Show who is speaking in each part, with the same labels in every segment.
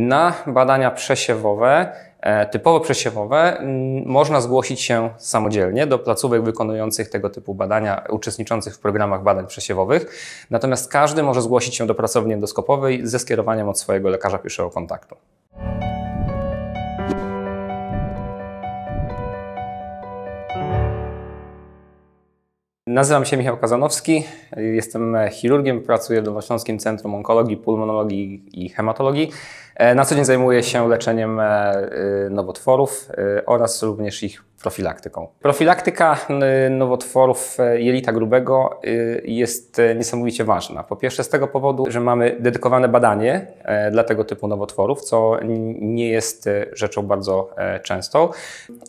Speaker 1: Na badania przesiewowe, e, typowo przesiewowe, można zgłosić się samodzielnie do placówek wykonujących tego typu badania, uczestniczących w programach badań przesiewowych. Natomiast każdy może zgłosić się do pracowni endoskopowej ze skierowaniem od swojego lekarza pierwszego kontaktu. Nazywam się Michał Kazanowski, jestem chirurgiem, pracuję w Dolnośląskim Centrum Onkologii, Pulmonologii i Hematologii. E, na co dzień zajmuję się leczeniem e, nowotworów e, oraz również ich profilaktyką. Profilaktyka y, nowotworów y, jelita grubego y, jest niesamowicie ważna. Po pierwsze z tego powodu, że mamy dedykowane badanie e, dla tego typu nowotworów, co nie jest rzeczą bardzo e, częstą,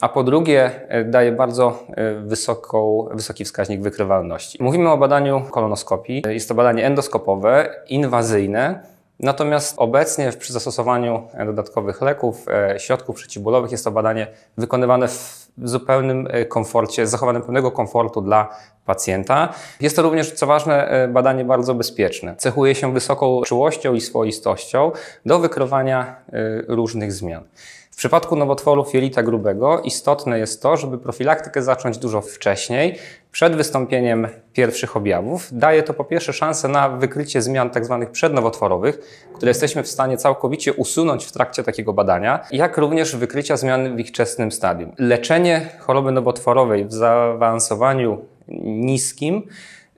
Speaker 1: a po drugie e, daje bardzo wysoką, wysoki wskaźnik wykrywalności. Mówimy o badaniu kolonoskopii. Jest to badanie endoskopowe, inwazyjne, Natomiast obecnie przy zastosowaniu dodatkowych leków, środków przeciwbólowych jest to badanie wykonywane w w zupełnym e, komforcie, z zachowaniem pełnego komfortu dla pacjenta. Jest to również, co ważne, e, badanie bardzo bezpieczne. Cechuje się wysoką czułością i swoistością do wykrywania e, różnych zmian. W przypadku nowotworów jelita grubego istotne jest to, żeby profilaktykę zacząć dużo wcześniej, przed wystąpieniem pierwszych objawów. Daje to po pierwsze szansę na wykrycie zmian tzw. Tak przednowotworowych, które jesteśmy w stanie całkowicie usunąć w trakcie takiego badania, jak również wykrycia zmian w ich wczesnym stadium. Leczenie choroby nowotworowej w zaawansowaniu niskim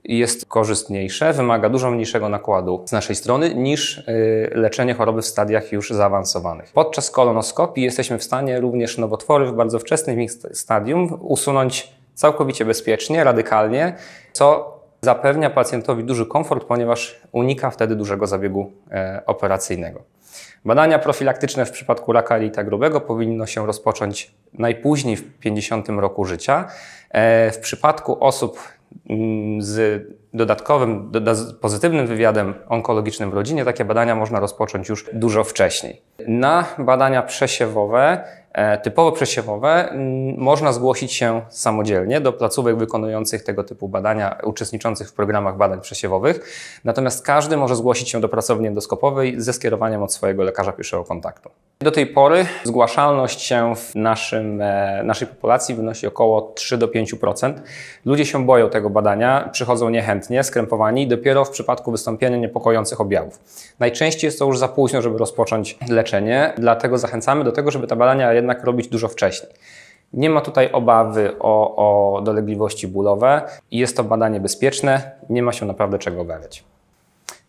Speaker 1: jest korzystniejsze, wymaga dużo mniejszego nakładu z naszej strony niż y, leczenie choroby w stadiach już zaawansowanych. Podczas kolonoskopii jesteśmy w stanie również nowotwory w bardzo wczesnym ich stadium usunąć całkowicie bezpiecznie, radykalnie, co zapewnia pacjentowi duży komfort, ponieważ unika wtedy dużego zabiegu e, operacyjnego. Badania profilaktyczne w przypadku raka jelita grubego powinno się rozpocząć najpóźniej w 50 roku życia. E, w przypadku osób 嗯，这。dodatkowym, pozytywnym wywiadem onkologicznym w rodzinie takie badania można rozpocząć już dużo wcześniej. Na badania przesiewowe, e, typowo przesiewowe, można zgłosić się samodzielnie do placówek wykonujących tego typu badania, uczestniczących w programach badań przesiewowych. Natomiast każdy może zgłosić się do pracowni endoskopowej ze skierowaniem od swojego lekarza pierwszego kontaktu. Do tej pory zgłaszalność się w naszym, e, naszej populacji wynosi około 3 do 5%. Ludzie się boją tego badania, przychodzą niechętnie namiętnie, skrępowani dopiero w przypadku wystąpienia niepokojących objawów. Najczęściej jest to już za późno, żeby rozpocząć leczenie, dlatego zachęcamy do tego, żeby te badania jednak robić dużo wcześniej. Nie ma tutaj obawy o, o dolegliwości bólowe. i Jest to badanie bezpieczne, nie ma się naprawdę czego obawiać.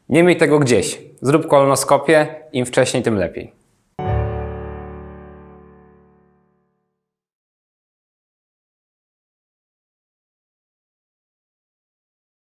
Speaker 1: Nie miej tego gdzieś. Zrób kolonoskopię, im wcześniej, tym lepiej.